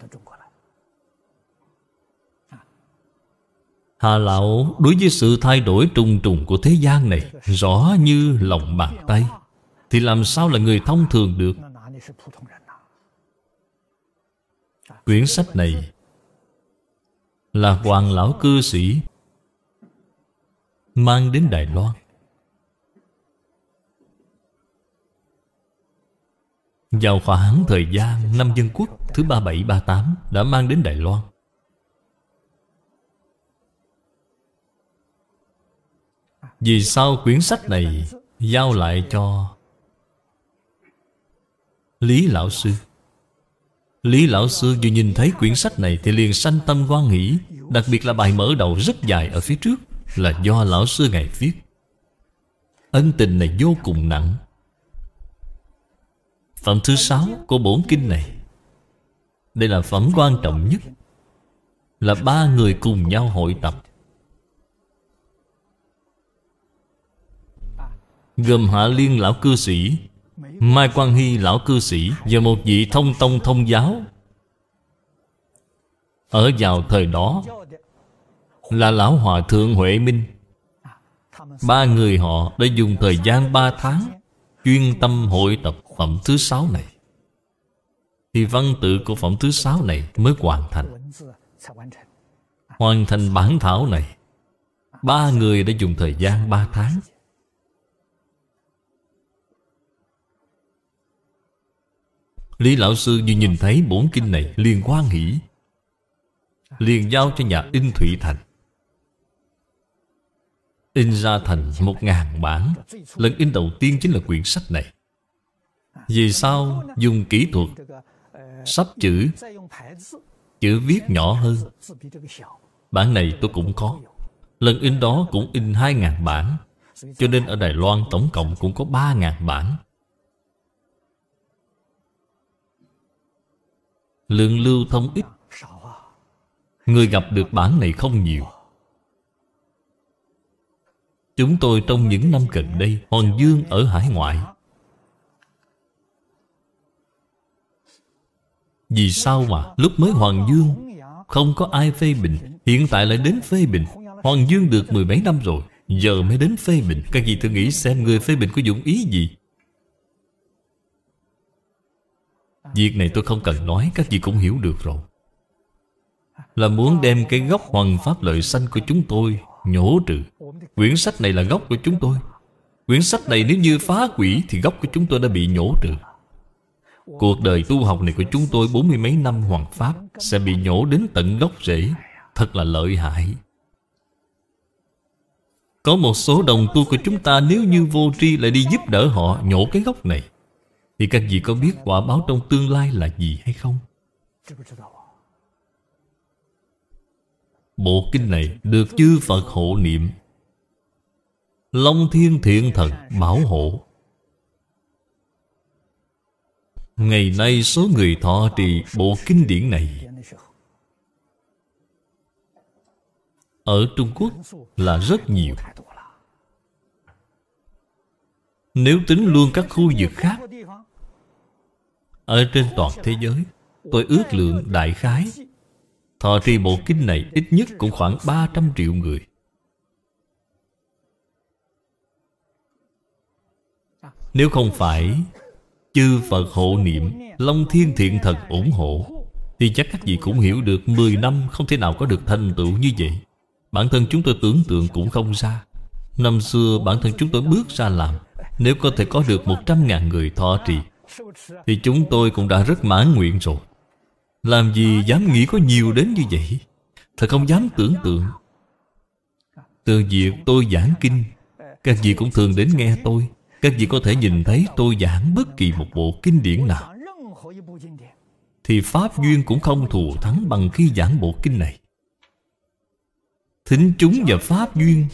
Hà Lão đối với sự thay đổi trùng trùng của thế gian này Rõ như lòng bàn tay Thì làm sao là người thông thường được Quyển sách này Là Hoàng Lão Cư Sĩ Mang đến Đài Loan Vào khoảng thời gian năm dân quốc thứ 37-38 đã mang đến Đài Loan Vì sao quyển sách này Giao lại cho Lý Lão Sư Lý Lão Sư vừa nhìn thấy quyển sách này Thì liền sanh tâm quan nghĩ Đặc biệt là bài mở đầu rất dài ở phía trước Là do Lão Sư Ngài viết Ân tình này vô cùng nặng Phẩm thứ sáu của bổn kinh này Đây là phẩm quan trọng nhất Là ba người cùng nhau hội tập gồm Hạ Liên Lão Cư Sĩ, Mai Quang Hy Lão Cư Sĩ và một vị thông tông thông giáo. Ở vào thời đó là Lão Hòa Thượng Huệ Minh. Ba người họ đã dùng thời gian ba tháng chuyên tâm hội tập phẩm thứ sáu này. Thì văn tự của phẩm thứ sáu này mới hoàn thành. Hoàn thành bản thảo này ba người đã dùng thời gian ba tháng Lý Lão Sư vừa nhìn thấy bổn kinh này liền hoan hỷ Liền giao cho nhà in Thụy Thành In ra thành một ngàn bản Lần in đầu tiên chính là quyển sách này Vì sao dùng kỹ thuật Sắp chữ Chữ viết nhỏ hơn Bản này tôi cũng có Lần in đó cũng in hai ngàn bản Cho nên ở Đài Loan tổng cộng cũng có ba ngàn bản Lượng lưu thông ít Người gặp được bản này không nhiều Chúng tôi trong những năm gần đây Hoàng Dương ở hải ngoại Vì sao mà lúc mới Hoàng Dương Không có ai phê bình Hiện tại lại đến phê bình Hoàng Dương được mười mấy năm rồi Giờ mới đến phê bình Các vị thử nghĩ xem người phê bình có dụng ý gì Việc này tôi không cần nói Các vị cũng hiểu được rồi Là muốn đem cái gốc hoàng pháp lợi sanh của chúng tôi Nhổ trừ Quyển sách này là gốc của chúng tôi Quyển sách này nếu như phá quỷ Thì gốc của chúng tôi đã bị nhổ trừ Cuộc đời tu học này của chúng tôi Bốn mươi mấy năm hoàng pháp Sẽ bị nhổ đến tận gốc rễ Thật là lợi hại Có một số đồng tu của chúng ta Nếu như vô tri lại đi giúp đỡ họ Nhổ cái gốc này thì các vị có biết quả báo trong tương lai là gì hay không? Bộ kinh này được chư Phật hộ niệm Long thiên thiện thần bảo hộ Ngày nay số người thọ trì bộ kinh điển này Ở Trung Quốc là rất nhiều Nếu tính luôn các khu vực khác ở trên toàn thế giới Tôi ước lượng đại khái Thọ trì bộ kinh này ít nhất cũng khoảng 300 triệu người Nếu không phải Chư Phật hộ niệm Long thiên thiện thần ủng hộ Thì chắc các vị cũng hiểu được 10 năm không thể nào có được thành tựu như vậy Bản thân chúng tôi tưởng tượng cũng không ra Năm xưa bản thân chúng tôi bước ra làm Nếu có thể có được 100.000 người thọ trì thì chúng tôi cũng đã rất mãn nguyện rồi Làm gì dám nghĩ có nhiều đến như vậy Thật không dám tưởng tượng Từ việc tôi giảng kinh Các vị cũng thường đến nghe tôi Các vị có thể nhìn thấy tôi giảng bất kỳ một bộ kinh điển nào Thì Pháp Duyên cũng không thù thắng bằng khi giảng bộ kinh này Thính chúng và Pháp Duyên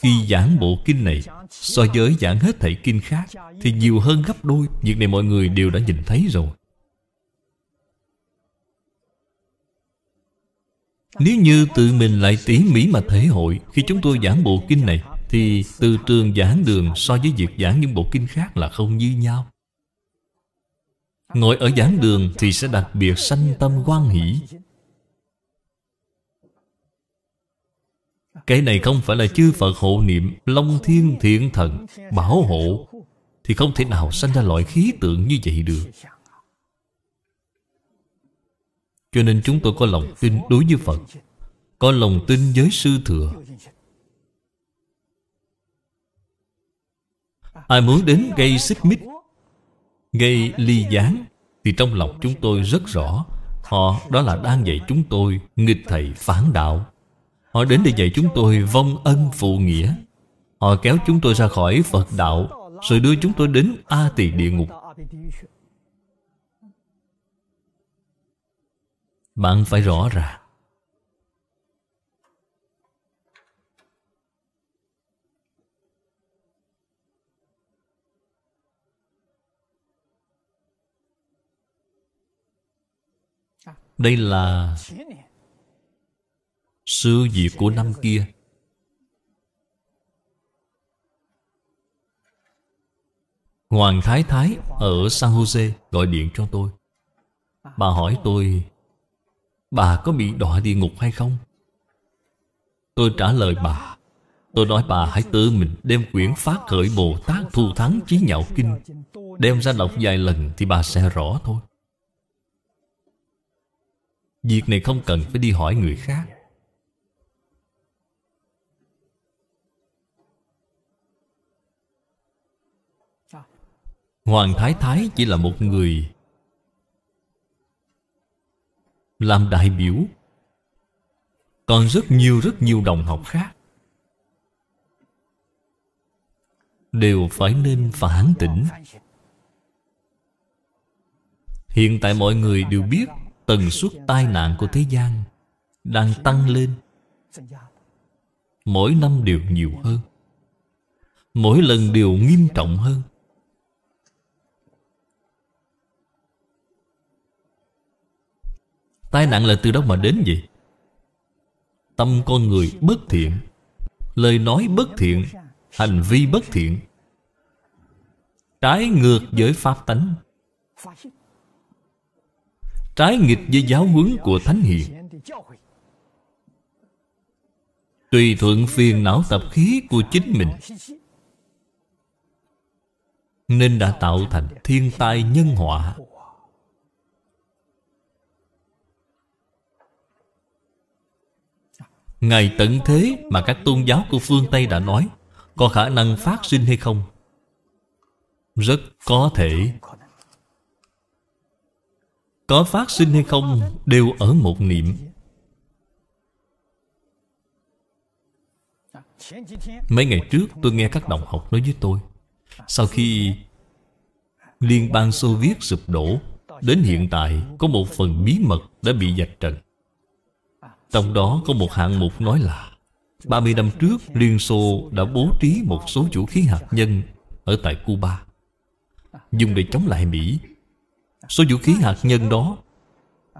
khi giảng bộ kinh này So với giảng hết thảy kinh khác Thì nhiều hơn gấp đôi Việc này mọi người đều đã nhìn thấy rồi Nếu như tự mình lại tỉ mỉ mà thể hội Khi chúng tôi giảng bộ kinh này Thì từ trường giảng đường so với việc giảng những bộ kinh khác là không như nhau Ngồi ở giảng đường thì sẽ đặc biệt sanh tâm quan hỷ Cái này không phải là chư Phật hộ niệm Long thiên thiện thần Bảo hộ Thì không thể nào sanh ra loại khí tượng như vậy được Cho nên chúng tôi có lòng tin đối với Phật Có lòng tin với Sư Thừa Ai muốn đến gây xích mích Gây ly gián Thì trong lòng chúng tôi rất rõ Họ đó là đang dạy chúng tôi Nghịch thầy phản đạo Họ đến để dạy chúng tôi vong ân phụ nghĩa Họ kéo chúng tôi ra khỏi Phật đạo Rồi đưa chúng tôi đến A Tỳ Địa Ngục Bạn phải rõ ràng Đây là sư việc của năm kia Hoàng Thái Thái ở San Jose gọi điện cho tôi Bà hỏi tôi Bà có bị đọa địa ngục hay không? Tôi trả lời bà Tôi nói bà hãy tự mình đem quyển phát khởi Bồ Tát Thu Thắng Chí Nhạo Kinh Đem ra đọc vài lần thì bà sẽ rõ thôi Việc này không cần phải đi hỏi người khác Hoàng Thái Thái chỉ là một người Làm đại biểu Còn rất nhiều rất nhiều đồng học khác Đều phải nên phản tỉnh Hiện tại mọi người đều biết Tần suất tai nạn của thế gian Đang tăng lên Mỗi năm đều nhiều hơn Mỗi lần đều nghiêm trọng hơn Tai nạn là từ đâu mà đến vậy Tâm con người bất thiện Lời nói bất thiện Hành vi bất thiện Trái ngược với pháp tánh Trái nghịch với giáo huấn của Thánh Hiền Tùy thuận phiền não tập khí của chính mình Nên đã tạo thành thiên tai nhân họa Ngày tận thế mà các tôn giáo của phương Tây đã nói Có khả năng phát sinh hay không? Rất có thể Có phát sinh hay không đều ở một niệm Mấy ngày trước tôi nghe các đồng học nói với tôi Sau khi Liên bang Xô Viết sụp đổ Đến hiện tại có một phần bí mật đã bị dạch trần trong đó có một hạng mục nói là 30 năm trước Liên Xô đã bố trí một số vũ khí hạt nhân Ở tại Cuba Dùng để chống lại Mỹ Số vũ khí hạt nhân đó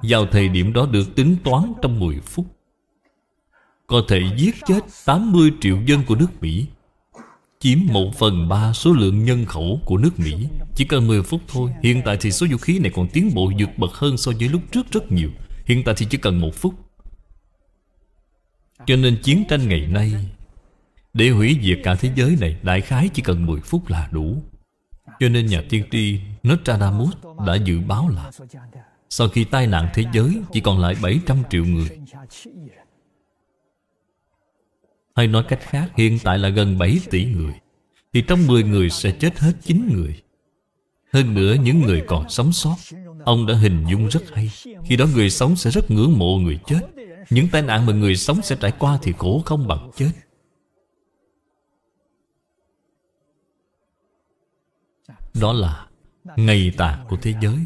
Vào thời điểm đó được tính toán trong 10 phút Có thể giết chết 80 triệu dân của nước Mỹ Chiếm 1 phần 3 số lượng nhân khẩu của nước Mỹ Chỉ cần 10 phút thôi Hiện tại thì số vũ khí này còn tiến bộ vượt bậc hơn so với lúc trước rất nhiều Hiện tại thì chỉ cần một phút cho nên chiến tranh ngày nay Để hủy diệt cả thế giới này Đại khái chỉ cần 10 phút là đủ Cho nên nhà tiên tri Nostradamus đã dự báo là Sau khi tai nạn thế giới Chỉ còn lại 700 triệu người Hay nói cách khác Hiện tại là gần 7 tỷ người Thì trong 10 người sẽ chết hết 9 người hơn nữa những người còn sống sót Ông đã hình dung rất hay Khi đó người sống sẽ rất ngưỡng mộ người chết những tai nạn mà người sống sẽ trải qua Thì khổ không bằng chết Đó là Ngày tàn của thế giới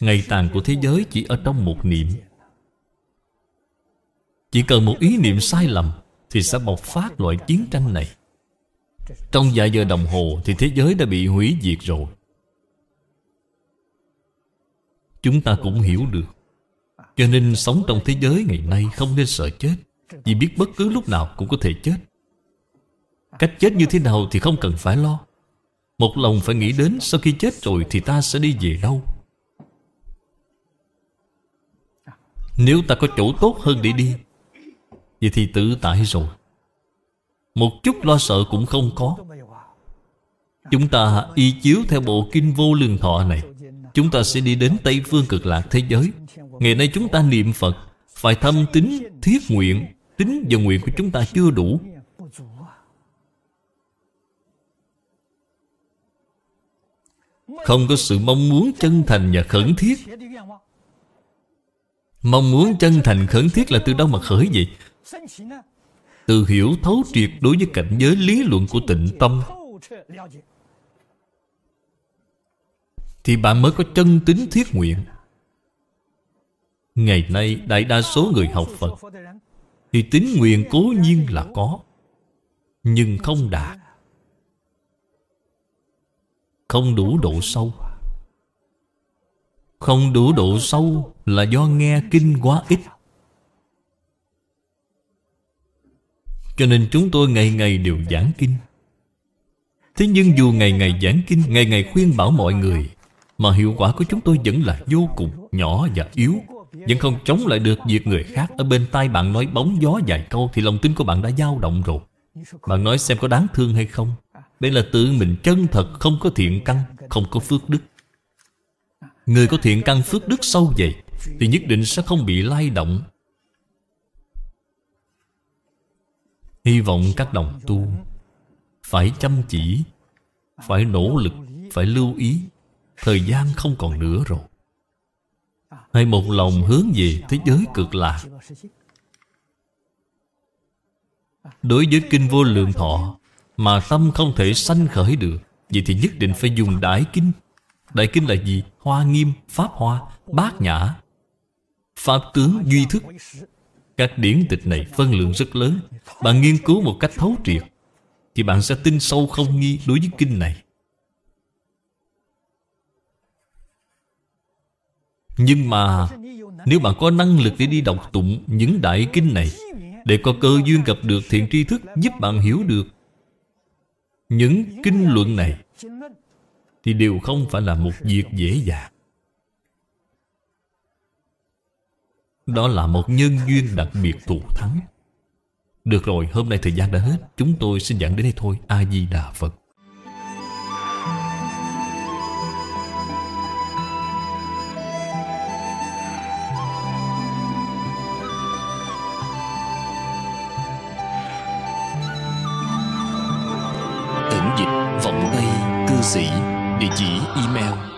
Ngày tàn của thế giới chỉ ở trong một niệm Chỉ cần một ý niệm sai lầm Thì sẽ bộc phát loại chiến tranh này Trong vài giờ đồng hồ Thì thế giới đã bị hủy diệt rồi Chúng ta cũng hiểu được cho nên sống trong thế giới ngày nay không nên sợ chết Vì biết bất cứ lúc nào cũng có thể chết Cách chết như thế nào thì không cần phải lo Một lòng phải nghĩ đến sau khi chết rồi thì ta sẽ đi về đâu Nếu ta có chỗ tốt hơn để đi Vậy thì tự tại rồi Một chút lo sợ cũng không có Chúng ta y chiếu theo bộ kinh vô lương thọ này Chúng ta sẽ đi đến Tây Phương cực lạc thế giới Ngày nay chúng ta niệm Phật Phải thâm tính, thiết nguyện Tính và nguyện của chúng ta chưa đủ Không có sự mong muốn chân thành và khẩn thiết Mong muốn chân thành khẩn thiết là từ đâu mà khởi vậy? Từ hiểu thấu triệt đối với cảnh giới lý luận của tịnh tâm Thì bạn mới có chân tính thiết nguyện Ngày nay đại đa số người học Phật Thì tín nguyện cố nhiên là có Nhưng không đạt Không đủ độ sâu Không đủ độ sâu là do nghe kinh quá ít Cho nên chúng tôi ngày ngày đều giảng kinh Thế nhưng dù ngày ngày giảng kinh Ngày ngày khuyên bảo mọi người Mà hiệu quả của chúng tôi vẫn là vô cùng nhỏ và yếu vẫn không chống lại được việc người khác Ở bên tai bạn nói bóng gió vài câu Thì lòng tin của bạn đã dao động rồi Bạn nói xem có đáng thương hay không Đây là tự mình chân thật Không có thiện căn, không có phước đức Người có thiện căn phước đức sâu dày Thì nhất định sẽ không bị lay động Hy vọng các đồng tu Phải chăm chỉ Phải nỗ lực Phải lưu ý Thời gian không còn nữa rồi hay một lòng hướng về thế giới cực lạc Đối với kinh vô lượng thọ Mà tâm không thể sanh khởi được Vậy thì nhất định phải dùng đại kinh Đại kinh là gì? Hoa nghiêm, pháp hoa, bát nhã Pháp tướng duy thức Các điển tịch này phân lượng rất lớn Bạn nghiên cứu một cách thấu triệt Thì bạn sẽ tin sâu không nghi đối với kinh này Nhưng mà Nếu bạn có năng lực để đi đọc tụng những đại kinh này Để có cơ duyên gặp được thiện tri thức Giúp bạn hiểu được Những kinh luận này Thì đều không phải là một việc dễ dàng Đó là một nhân duyên đặc biệt thù thắng Được rồi, hôm nay thời gian đã hết Chúng tôi xin dẫn đến đây thôi A-di-đà Phật